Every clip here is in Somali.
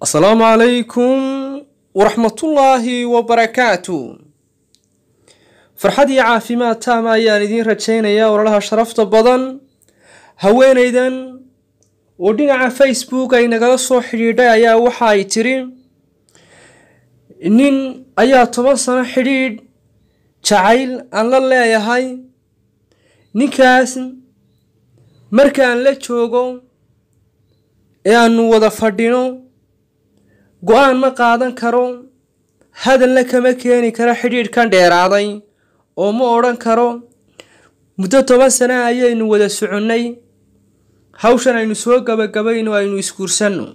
asalaamu calaykum waraxmatullaahi wabarakaatu farxad iyo caafimaad taama ayaan idiin rajaynayaa ololaha sharafta badan haweenaydan oo dhinaca facebook ay nagala soo xidhiidhay ayaa waxa ay tiri nin ayaa toban sano xidhiidh jacayl aan la leeyahay ninkaas markaan la joogo ee aanu wada fadhino go-aan ma qaadan karo hadalna kama keeni karo xidhiidhkan dheeraaday oo ma odhan karo muddo toban sana ayaynu wada soconnay hawshan aynu soo gabagabayno aynu isguursanno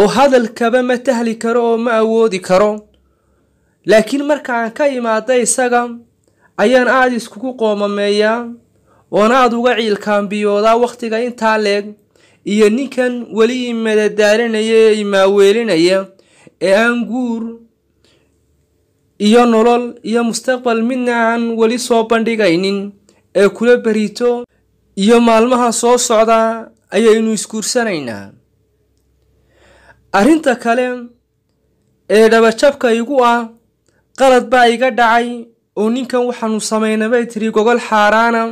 oo hadalkaba ma tahli karo oo ma awoodi karo laakiin markaan ka imaadda isaga ayaan aada iskugu qoomameeyaa oon aada uga ciilkaambiyoodaa wakhtiga intaa leeg iyo ninkan weli imadadaalanaya ee imaaweelinaya ee aan guur iyo nolol iyo mustaqbal midna aan weli soo bandhigaynin ee kula berito iyo maalmaha soo socda ayaynu isguursanaynaa arrinta kale ee dhabajabka igu ah qalad baa iga dhacay oo ninkan waxaanu samaynabay tiri gogol xaaraana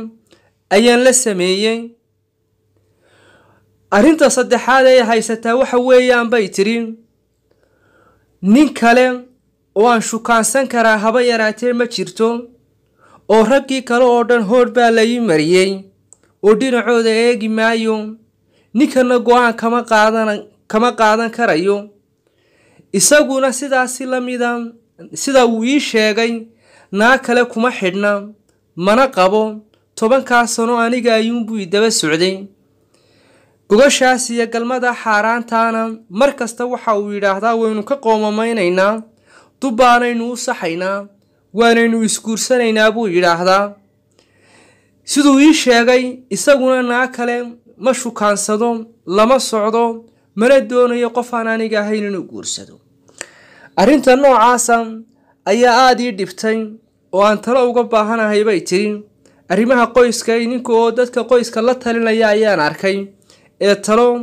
ayaan la sameeyey arrinta saddexaad ay haysataa waxa weeyaan bay tidhi nin kale oo aan shukaansan karaa haba yaraatee ma jirto oo raggii kale oo dhan hoodh baa la ii mariyey oo dhinacooda eegi maayo ninkanna go-aan kama qaadan kama qaadan karayo isaguna sidaasi la mida sida uu ii sheegay naa kale kuma xidhna mana qabo tobankaa sano aniga ayuunbuu idaba socday gogashaas iyo galmada xaaraantaana mar kasta waxa uu yidhaahdaa waynu ka qoomamaynaynaa dubbaanaynu u saxaynaa waanaynu isguursanaynaa buu yidhaahdaa siduu ii sheegay isaguna naa kale ma shukaansado lama socdo mana doonayo qofaan aniga ahayn inuu guursado arrinta noocaasa ayaa aada ii dhibtay oo aan talo uga baahanahay bay tiri arrimaha qoyska ininka oo dadka qoyska la talinaya ayaan arkay ee talo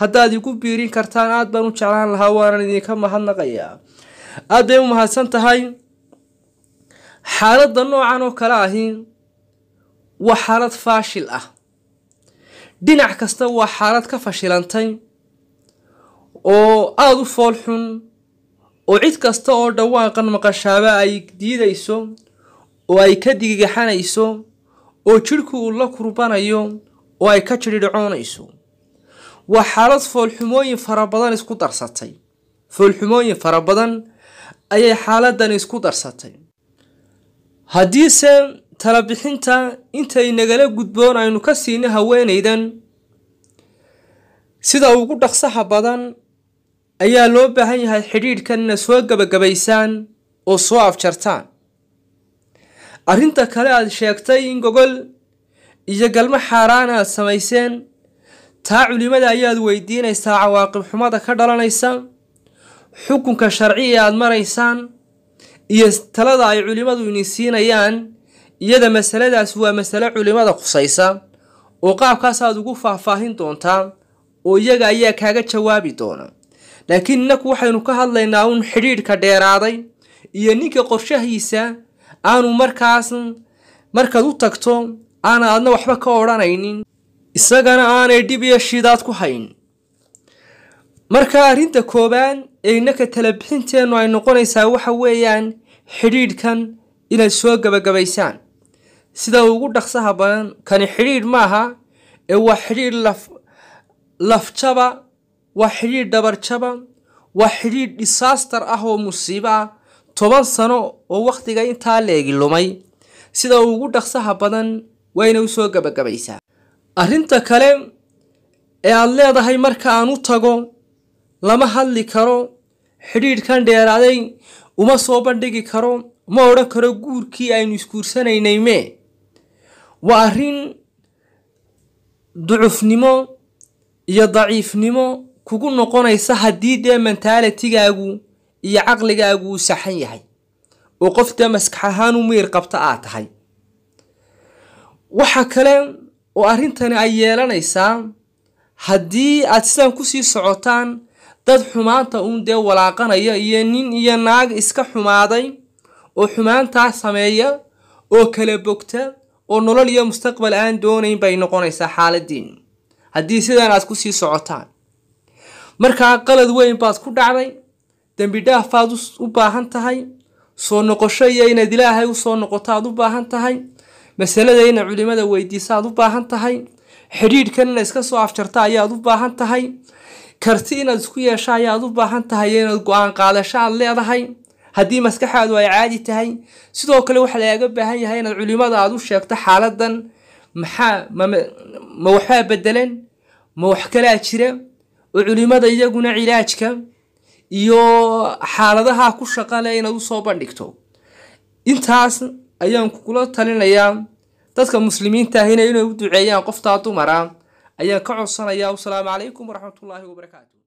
haddaad igu biirin kartaan aad baan u jeclaan lahaa waanan idinka mahadnaqayaa aad bay u mahadsan tahay xaaladda noocan oo kale ahi waa xaalad faashil ah dhinac kasta waa xaalad ka fashilantay oo aada u fool xun oo cid kasta oo dhawaaqan maqashaaba ay diidayso oo ay ka digigaxanayso oo jidhku uu la kurbanayo oo ay ka jidhidhocoonayso waa xaalad foolxumooyin fara badan isku darsatay foolxumooyin fara badan ayay xaaladan isku darsatay haddiise talabixinta intay nagala gudboon aynu ka siina haweenaydan sida ugu dhaqsaha badan ayaa loo baahan yahay xidhiidhkan inaad soo gabagabaysaan oo soo afjartaan arrinta kale aad sheegtay in gogol iyo galmo xaaraan aad samayseen taa culimada ayaad weydiinaysaa cawaaqib xumada ka dhalanaysa xukunka sharciga aad maraysaan iyo talada ay culimmadu ini siinayaan iyada masaladaas waa masale culimada khusaysa oo qaabkaasaad ugu faahfaahin doontaa oo iyaga ayaa kaaga jawaabi doona laakiin innaku waxaynu ka hadlaynaa un xidhiidhka dheeraaday iyo ninka qorshahiisa aanu markaas markaad u tagto aana adna waxba ka odhanaynin isagana aanay dhib iyo shidaad ku hayn marka arrinta koobaan ee innaka talabixinteennu ay noqonaysaa waxa weeyaan xidhiidhkan inay soo gabagabaysaan sida ugu dhaqsaha badan kani xidhiidh maaha ee waa xidhiidh laf lafjaba waa xidhiidh dhabarjaba waa xidhiidh disaaster ah oo musiibo ah toban sano oo wakhtiga intaa leegi lumay sida ugu dhaqsaha badan wayna usoo gabagabaysaa arrinta kale ee aad leedahay marka aan u tago lama hadli karo xidhiidhkan dheeraaday uma soo bandhigi karo ma odhan karo guurkii aynu isguursanaynay mee waa arrin ducufnimo iyo daciifnimo kugu noqonaysa haddii dee mentaalitigaagu iyo caqligaagu uu saxan yahay oo qof dee maskax ahaan u miyir qabta aad tahay waxa kale oo arrintani ay yeelanaysaa haddii aad sidaan kusii socotaan dad xumaanta uun dee walaaqanaya iyo nin iyo naag iska xumaaday oo xumaantaa sameeya oo kala bogta oo nolol iyo mustaqbal aan doonayn bay noqonaysaa xaaladiin haddii sidaan aad kusii socotaan markaa qalad weyn baad ku dhacday dembi dhaafaad u baahan tahay soo noqosho iyo inaad ilaahay usoo noqoto aad u baahan tahay masalada masaladayna culimada weydiisa weydiisaaad u baahan tahay xidhiidhkan inaad iska soo afjarta ayaad u baahan tahay karti inaad isku yeesha ayaad u baahan tahay inaad go-aan qaadasho aad leedahay haddii maskaxaadu ay caadi tahay sidoo kale waxaa lagaga baahan yahay inaad culimada aada u sheegto xaaladan maxaa ma waxbaa bedelan ma wax kalaa jira oo culimada iyaguna cilaajka iyo xaaladaha ku shaqale inaad u soo bandhigto intaas ayaan kugula talinayaa dadka muslimiintaahina inay u duceeyaan qoftaa dumara ayaan ka codsanayaa wasalaamu calaykum waraxmatullaahi wabarakaatu